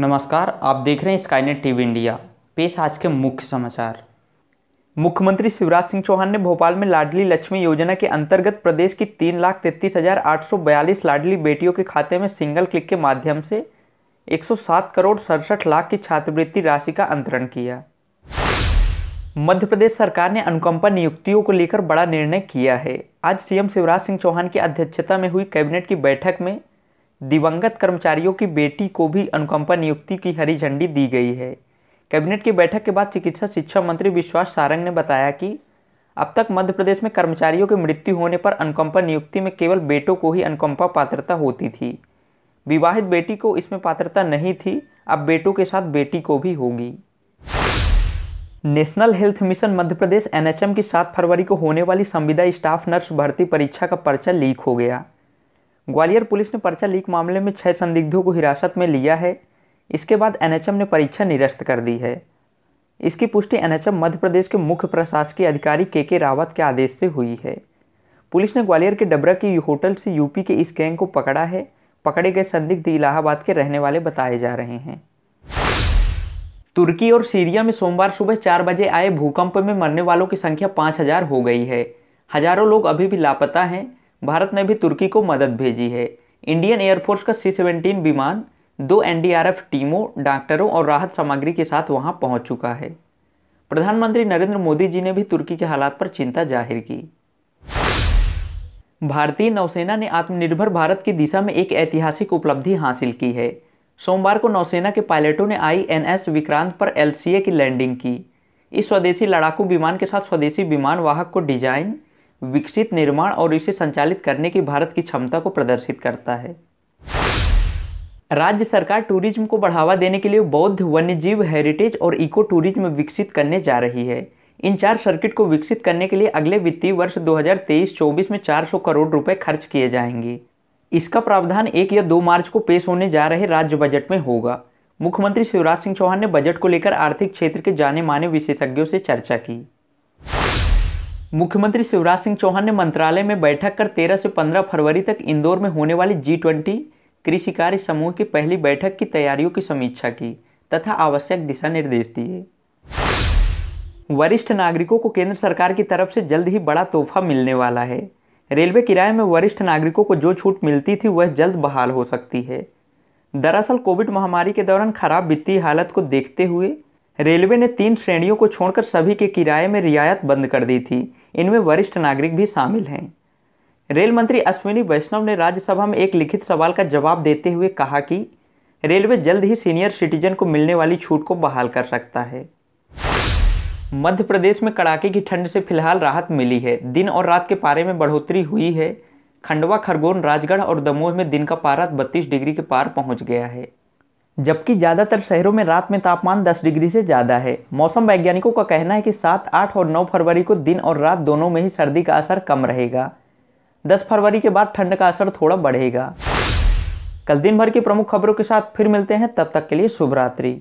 नमस्कार आप देख रहे हैं स्काईनेट टीवी इंडिया पेश आज के मुख्य समाचार मुख्यमंत्री शिवराज सिंह चौहान ने भोपाल में लाडली लक्ष्मी योजना के अंतर्गत प्रदेश की तीन लाख तैतीस हजार आठ सौ बयालीस लाडली बेटियों के खाते में सिंगल क्लिक के माध्यम से एक सौ सात करोड़ सड़सठ लाख की छात्रवृत्ति राशि का अंतरण किया मध्य प्रदेश सरकार ने अनुकंपा नियुक्तियों को लेकर बड़ा निर्णय किया है आज सीएम शिवराज सिंह चौहान की अध्यक्षता में हुई कैबिनेट की बैठक में दिवंगत कर्मचारियों की बेटी को भी अनुकंपा नियुक्ति की हरी झंडी दी गई है कैबिनेट की बैठक के बाद चिकित्सा शिक्षा मंत्री विश्वास सारंग ने बताया कि अब तक मध्य प्रदेश में कर्मचारियों की मृत्यु होने पर अनुकंपा नियुक्ति में केवल बेटों को ही अनुकंपा पात्रता होती थी विवाहित बेटी को इसमें पात्रता नहीं थी अब बेटों के साथ बेटी को भी होगी national health mission Madhya Pradesh NHM की सात फरवरी को होने वाली संविदा स्टाफ नर्स भर्ती परीक्षा का पर्चा लीक हो गया ग्वालियर पुलिस ने पर्चा लीक मामले में छः संदिग्धों को हिरासत में लिया है इसके बाद एनएचएम ने परीक्षा निरस्त कर दी है इसकी पुष्टि एनएचएम मध्य प्रदेश के मुख्य प्रशासकीय अधिकारी के के रावत के आदेश से हुई है पुलिस ने ग्वालियर के डबरा की होटल से यूपी के इस गैंग को पकड़ा है पकड़े गए संदिग्ध इलाहाबाद के रहने वाले बताए जा रहे हैं तुर्की और सीरिया में सोमवार सुबह चार बजे आए भूकंप में मरने वालों की संख्या पाँच हजार हो गई है हजारों लोग अभी भी लापता हैं भारत ने भी तुर्की को मदद भेजी है इंडियन एयरफोर्स का सी सेवेंटीन विमान दो एनडीआरएफ टीमों डॉक्टरों और राहत सामग्री के साथ वहां पहुंच चुका है प्रधानमंत्री नरेंद्र मोदी जी ने भी तुर्की के हालात पर चिंता जाहिर की भारतीय नौसेना ने आत्मनिर्भर भारत की दिशा में एक ऐतिहासिक उपलब्धि हासिल की है सोमवार को नौसेना के पायलटों ने आई एन एस विक्रांत पर एल की लैंडिंग की इस स्वदेशी लड़ाकू विमान के साथ स्वदेशी विमान वाहक को डिजाइन विकसित निर्माण और इसे संचालित करने की भारत की क्षमता को प्रदर्शित करता है राज्य सरकार टूरिज्म को बढ़ावा देने के लिए बौद्ध वन्यजीव हेरिटेज और इको टूरिज्म विकसित करने जा रही है इन चार सर्किट को विकसित करने के लिए अगले वित्तीय वर्ष 2023-24 में 400 करोड़ रुपए खर्च किए जाएंगे इसका प्रावधान एक या दो मार्च को पेश होने जा रहे राज्य बजट में होगा मुख्यमंत्री शिवराज सिंह चौहान ने बजट को लेकर आर्थिक क्षेत्र के जाने माने विशेषज्ञों से चर्चा की मुख्यमंत्री शिवराज सिंह चौहान ने मंत्रालय में बैठक कर 13 से 15 फरवरी तक इंदौर में होने वाली जी ट्वेंटी कृषि कार्य समूह की पहली बैठक की तैयारियों की समीक्षा की तथा आवश्यक दिशा निर्देश दिए वरिष्ठ नागरिकों को केंद्र सरकार की तरफ से जल्द ही बड़ा तोहफा मिलने वाला है रेलवे किराए में वरिष्ठ नागरिकों को जो छूट मिलती थी वह जल्द बहाल हो सकती है दरअसल कोविड महामारी के दौरान खराब वित्तीय हालत को देखते हुए रेलवे ने तीन श्रेणियों को छोड़कर सभी के किराए में रियायत बंद कर दी थी इनमें वरिष्ठ नागरिक भी शामिल हैं रेल मंत्री अश्विनी वैष्णव ने राज्यसभा में एक लिखित सवाल का जवाब देते हुए कहा कि रेलवे जल्द ही सीनियर सिटीजन को मिलने वाली छूट को बहाल कर सकता है मध्य प्रदेश में कड़ाके की ठंड से फिलहाल राहत मिली है दिन और रात के पारे में बढ़ोतरी हुई है खंडवा खरगोन राजगढ़ और दमोह में दिन का पारा बत्तीस डिग्री के पार पहुंच गया है जबकि ज़्यादातर शहरों में रात में तापमान 10 डिग्री से ज़्यादा है मौसम वैज्ञानिकों का कहना है कि 7, 8 और 9 फरवरी को दिन और रात दोनों में ही सर्दी का असर कम रहेगा 10 फरवरी के बाद ठंड का असर थोड़ा बढ़ेगा कल दिन भर की प्रमुख खबरों के साथ फिर मिलते हैं तब तक के लिए शुभरात्रि